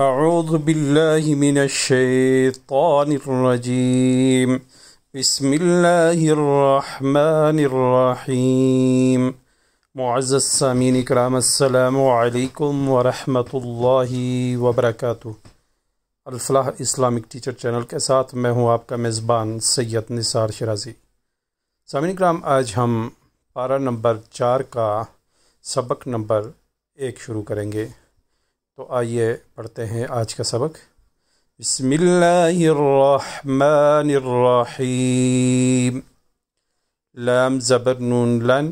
اعوذ باللہ من الشیطان الرجیم بسم اللہ الرحمن الرحیم معزز سامین اکرام السلام علیکم ورحمۃ اللہ وبرکاتہ الفلاح اسلامک ٹیچر چینل کے ساتھ میں ہوں آپ کا میزبان سید نثار شرازی سامین اکرام آج ہم پارہ نمبر چار کا سبق نمبر ایک شروع کریں گے تو آئیے پڑھتے ہیں آج کا سبق بسم اللہ الرحمن الرحیم لام زبر نون لن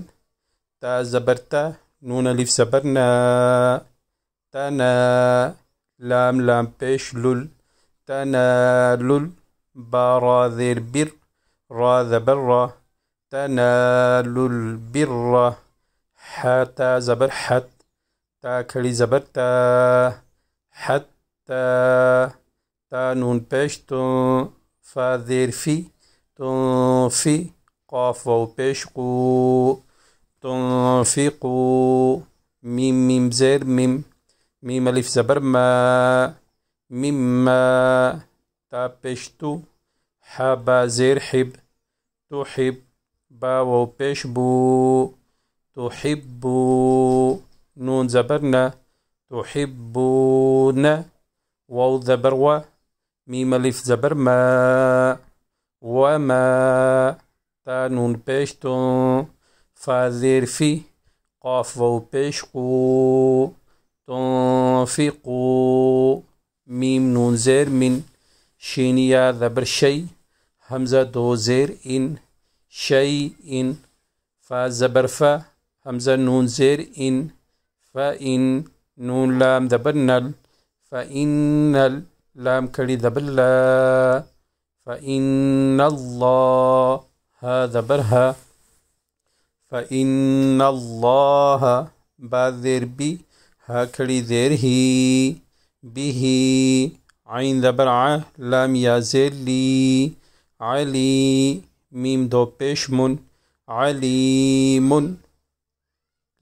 تا زبرتا نون الف زبرنا تنا لام لام پیش لل تنا لل بارا ذیر بر را زبر را تنا لل بر را حتا زبر حتا تا کھڑی زبر تا حتی تا نون پیش تو فا زیر فی تو فی قاف واو پیش قو ميم ميم زير ميم ميم ألف زبر ما مما تابشتو حبا زير حب تحب با وبيش بو تحبو نون زبرنا تحبون واو و ميم الف زبر ما وما تا نون بيشتون فا زير في قاف واو بيشقو تنفقو ميم نون زير من شين يا زبر شي همزة دو زير إن شيء فا زبر فا همزة نون زير إن فإن نون لام دبنل فإن لام كلي دبلا فإن الله هذا برها فإن الله بادر بي هاكري دير هي به عين دبرعة لام يازلي علي ميم دو بيشمن عليم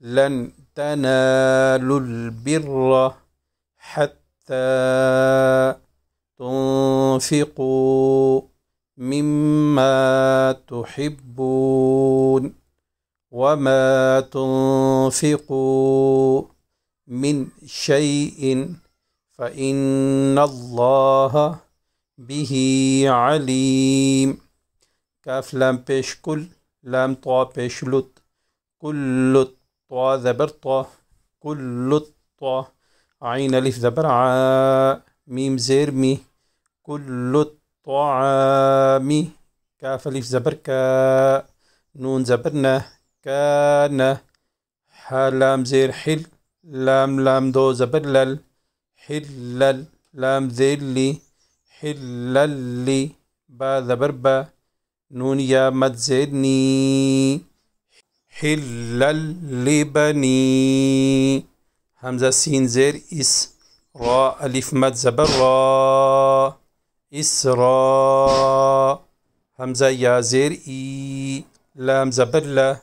لن تنالوا البر حتى تنفقوا مما تحبون وما تنفقوا من شيء فإن الله به عليم كاف لام بيش كل لام طا بيش لط كل لط طا ذبرطا كل الطا عين الف ذبرعاء ميم مي كل الطعام كاف الف زبركا نون زبرنا كان حلام زير حل لام لام دو زبرلل حلل لام ذلي لي با با نون يا زيرني حلا لبني همزة سين زير إس راء ألف مد زبر را إسراء همزة يا زير إي لام زبر لا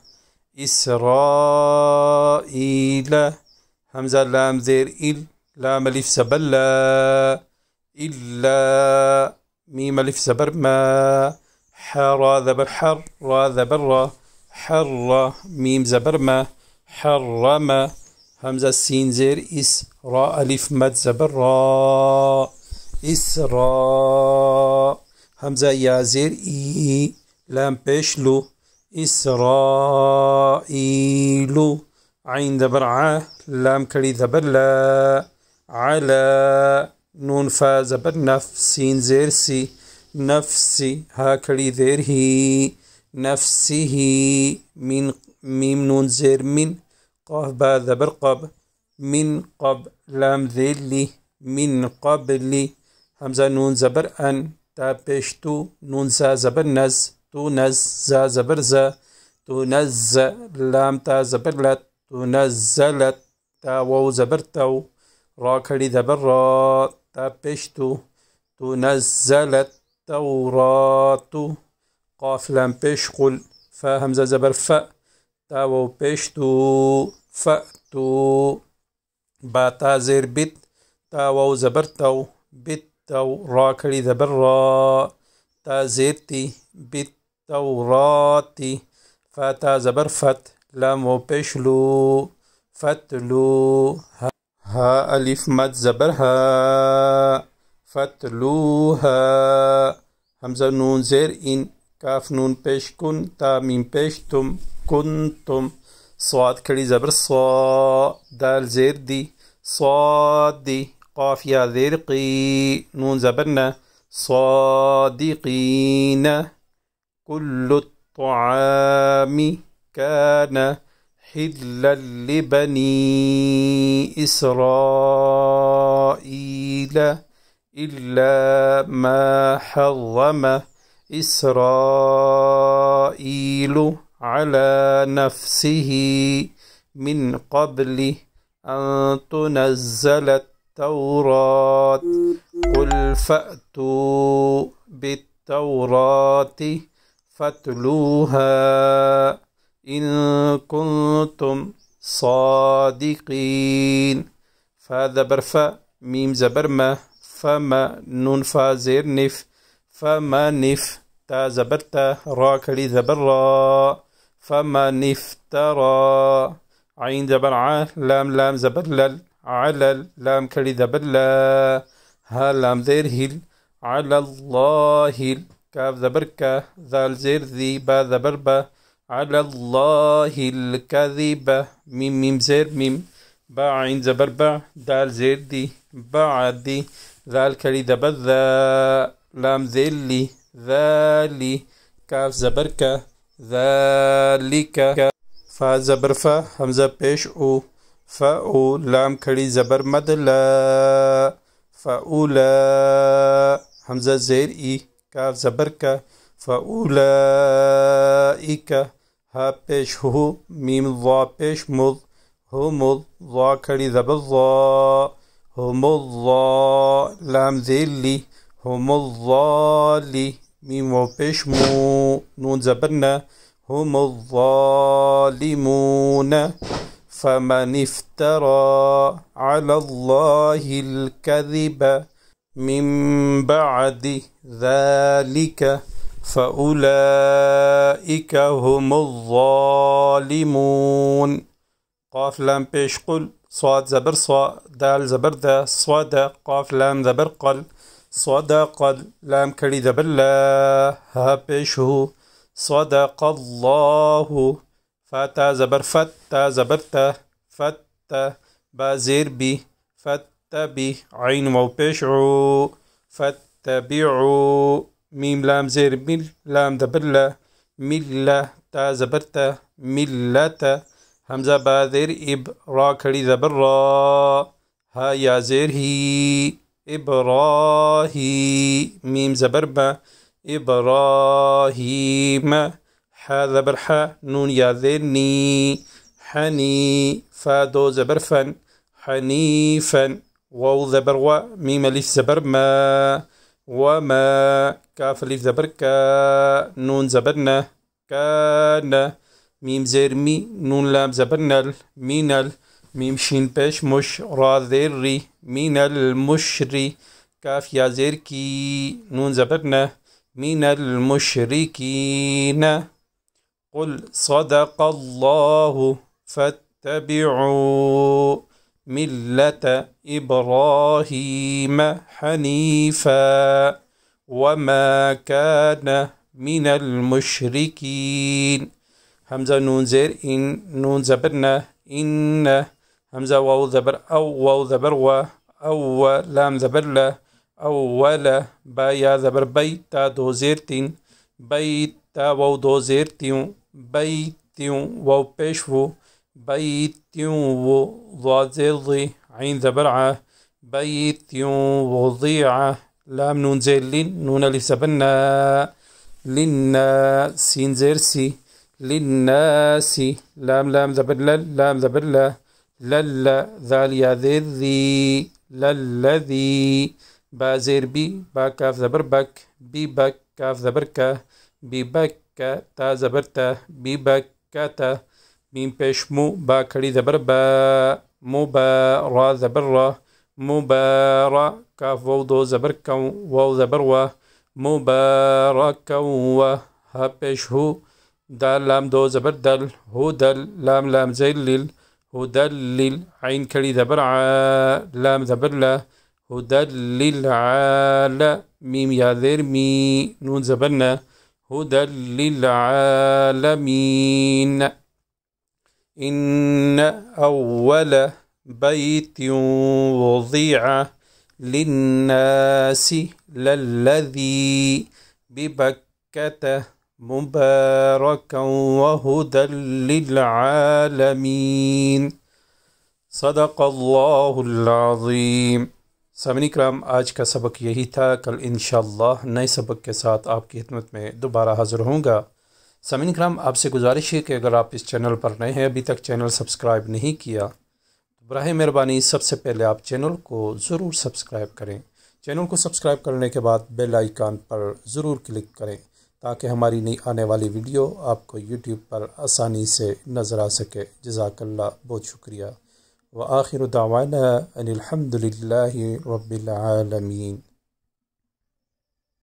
إسرائيل همزة لام زير إل لام ألف زبر لا إلا ميم ألف زبر ما حرا ذبر حر را ذبر را حر ميم زبر ما حرم همزة سين زير إس را ألف مد زبر را إسراء همزة يا زير إي لام بيشلو لو إسرائيل عين دبر ع لام كلي زبر لا على نون فا زبر نفسين سين زير سي نفسي ها كلي ذير هي نفسه من ميم نون زير من قاف با ذبر قب من قب لام ذلي من قبل همزة نون زبر أن تا بيشتو نون زا زبر نز تو نز زا زبر زا تو نز لام تا زبر لت تو نزلت تا وو زبر تو را کھڑی زبر را تا بيشتو تو تو نزلت تو را تو قاف لام بيش قل فا همزة زبر فا تا واو بيش تو فا تو با تا زير بيت تا واو زبر تو بيت تو را كلي زبر را تا زير تي بيت تو را تي فا تا زبر فت لام واو بيش لو فتلو ها, ها ألف مد زبر ها فتلوها همزة نون زير إن كاف نون بيش كن تا ميم بيش تم كنتم صاد كلي زبر صا دال زير دي صاد دي قاف يا ذير قي نون زبرنا صادقين كل الطعام كان حلا لبني إسرائيل إلا ما حرم إسرائيل على نفسه من قبل أن تنزل التوراة قل فأتوا بالتوراة فاتلوها إن كنتم صادقين فهذا برفا ميم زبرما فما نون فازير نف فما فمن زبرت راك لذبرا فما افترى عين زبر لام لام زبرلل علل لام كلي زبرلا ها لام زير هل على الله كاف زبركا ذال زير ذي با زبربة على الله الكذبة ميم ميم زير ميم با عين زبربع دال زير دي با عدي ذال كلي زبرذا لام ذلي ذالي كاف زبركة ذالك فا زبر فا همزه پیش او فا او لام کړي زبر مد لا فاولا همزه زیر ای کاف زبر کا فاولائک ها پیش هو میم ضا پیش مض هو مض ضا کړي زبر ضا هو مض ضا لام ذیلی هم الظالي ميم وبيش مو نون زبرنا هم الظالمون فمن افترى على الله الكذب من بعد ذلك فأولئك هم الظالمون قاف لام بيش قل صاد زبر صاد دال زبر ذا صاد قاف لام زبر قل صدق لام كريد بالله هابشو صدق الله فتا زبر فتا زبرتا فتا بازير بي بي عين فتا بيعو ميم لام زير ميل لام دبلة ملة تا زبرتا ملة همزة باذر إب را كريدة برا هيا زير هي إبراهيم ميم زبربة إبراهيم حا زبرحة نون يا ذني حني فادو زبرفا حنيفا واو زبروا ميم زبر زبرما وما كاف ألف زبركا نون زبرنا كان ميم زيرمي نون لام زبرنل مينال ميم شين بيش مش را ذري من المشري كاف يا زيركي نون زبرنا من المشركين قل صدق الله فاتبعوا ملة إبراهيم حنيفا وما كان من المشركين همزة نون زير إن نون زبرنا إن همزة واو زبر أو واو زبر و أو لام زبر لا أو ولا با زبر بيتا تا دو بی تا وو دو زیرتیوں بی وو پیش وو بی وو ضا عين ضی عین زبر ع بی ضیع لام نون زیر لن نون الف لنا سين زير للناس لام لام زبر لام زبر لا للا ذال يا ذي للذي با بي با كاف زبر بك بي بك كاف زبر كا بي بك تا زبر تا بي بك تا ميم بيش مو با كري زبر با مو با را زبر را مو با را كاف واو دو زبر كو واو زبر و مو با را مبارك و ها بيش هو دال لام دو زبر دل هو دل لام لام زيل لل ودلل عين كلي ذبر ع لام ذبر لا ودلل عال ميم يا ذير مي نون زبرنا هدى للعالمين إن أول بيت وضع للناس للذي ببكته وهدى للعالمين صدق اللہ العظيم ثمینِ کرام آج کا سبق یہی تھا کل انشاءاللہ نئے سبق کے ساتھ آپ کی خدمت میں دوبارہ حاضر ہوں گا ثمین کرام آپ سے گزارش ہے کہ اگر آپ اس چینل پر نئے ہیں ابھی تک چینل سبسکرائب نہیں کیا براہ مہربانی سب سے پہلے آپ چینل کو ضرور سبسکرائب کریں چینل کو سبسکرائب کرنے کے بعد بیل آئیکن پر ضرور کلک کریں تاکہ ہماری نئی آنے والی ویڈیو آپ کو یوٹیوب پر آسانی سے نظر آ سکے جزاک اللہ بہت شکریہ وآخر آخر ان الحمد للہ رب العالمین